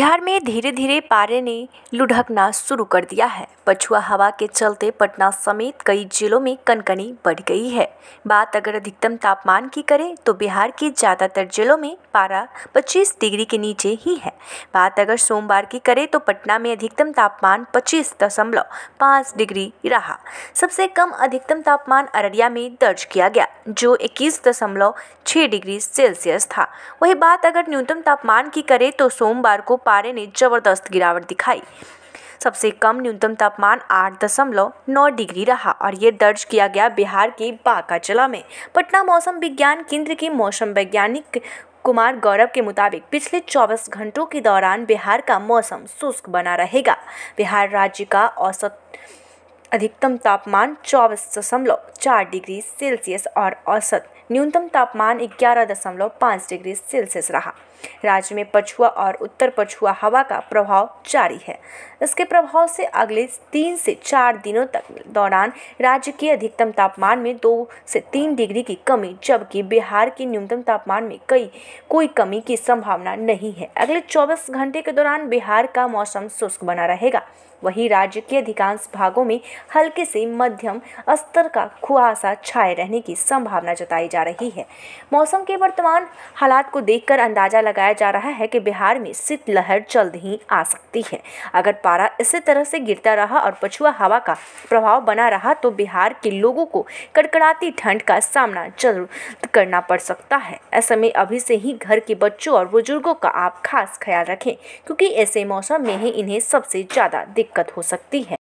बिहार में धीरे धीरे पारे ने लुढ़कना शुरू कर दिया है पछुआ हवा के चलते पटना समेत कई जिलों में कनकनी बढ़ गई है बात अगर अधिकतम तापमान की करें तो बिहार के ज़्यादातर जिलों में पारा 25 डिग्री के नीचे ही है बात अगर सोमवार की करें तो पटना में अधिकतम तापमान पच्चीस दशमलव पाँच डिग्री रहा सबसे कम अधिकतम तापमान अररिया में दर्ज किया गया जो इक्कीस दशमलव छः डिग्री सेल्सियस था वही बात अगर न्यूनतम तापमान की करें तो सोमवार को पारे ने जबरदस्त गिरावट दिखाई सबसे कम न्यूनतम तापमान आठ दशमलव नौ डिग्री रहा और ये दर्ज किया गया बिहार के बांका जिला में पटना मौसम विज्ञान केंद्र के मौसम वैज्ञानिक कुमार गौरव के मुताबिक पिछले 24 घंटों के दौरान बिहार का मौसम शुष्क बना रहेगा बिहार राज्य का औसत अधिकतम तापमान चौबीस दशमलव चार डिग्री सेल्सियस और औसत न्यूनतम तापमान ग्यारह दशमलव पाँच डिग्री सेल्सियस रहा राज्य में पछुआ और उत्तर पछुआ हवा का प्रभाव जारी है इसके प्रभाव से अगले तीन से चार दिनों तक दौरान राज्य के अधिकतम तापमान में दो से तीन डिग्री की कमी जबकि बिहार के न्यूनतम तापमान में कई कोई कमी की संभावना नहीं है अगले 24 घंटे के दौरान बिहार का मौसम शुष्क बना रहेगा वहीं राज्य के अधिकांश भागों में हल्के से मध्यम स्तर का कुहासा छाए रहने की संभावना जताई जा रही है मौसम के वर्तमान हालात को देखकर अंदाजा लगाया जा रहा है कि बिहार में शीतलहर जल्द ही आ सकती है अगर पारा इसी तरह से गिरता रहा और पछुआ हवा का प्रभाव बना रहा तो बिहार के लोगों को कड़कड़ाती ठंड का सामना जरूर करना पड़ सकता है ऐसे में अभी से ही घर के बच्चों और बुजुर्गों का आप खास ख्याल रखें क्योंकि ऐसे मौसम में ही इन्हें सबसे ज़्यादा दिक्कत हो सकती है